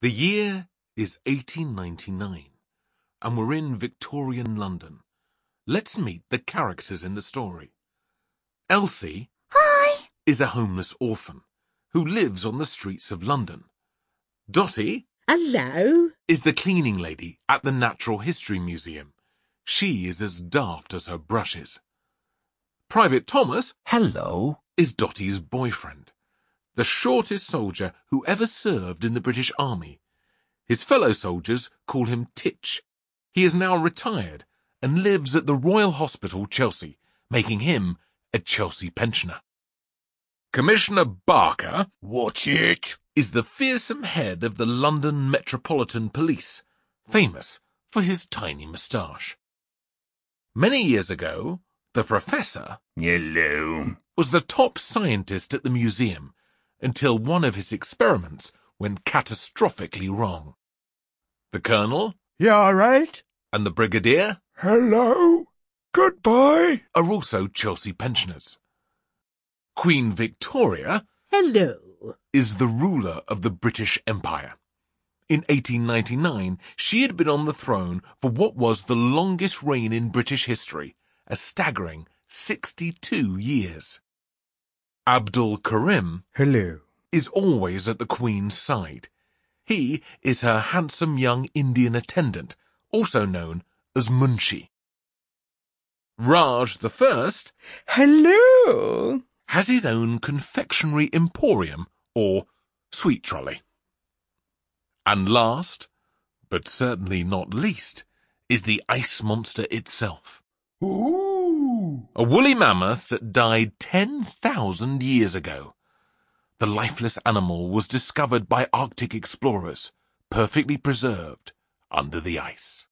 The year is 1899, and we're in Victorian London. Let's meet the characters in the story. Elsie Hi. is a homeless orphan who lives on the streets of London. Dotty Hello. is the cleaning lady at the Natural History Museum. She is as daft as her brushes. Private Thomas Hello. is Dotty's boyfriend the shortest soldier who ever served in the British Army. His fellow soldiers call him Titch. He is now retired and lives at the Royal Hospital, Chelsea, making him a Chelsea pensioner. Commissioner Barker, watch it, is the fearsome head of the London Metropolitan Police, famous for his tiny moustache. Many years ago, the professor Hello. was the top scientist at the museum until one of his experiments went catastrophically wrong. The colonel? You all right? And the brigadier? Hello? Goodbye? Are also Chelsea pensioners. Queen Victoria? Hello? Is the ruler of the British Empire. In 1899, she had been on the throne for what was the longest reign in British history, a staggering 62 years. Abdul Karim Hello. is always at the Queen's side. He is her handsome young Indian attendant, also known as Munshi. Raj the First Hello. has his own confectionery emporium, or sweet trolley. And last, but certainly not least, is the ice monster itself. Ooh. A woolly mammoth that died 10,000 years ago. The lifeless animal was discovered by Arctic explorers, perfectly preserved under the ice.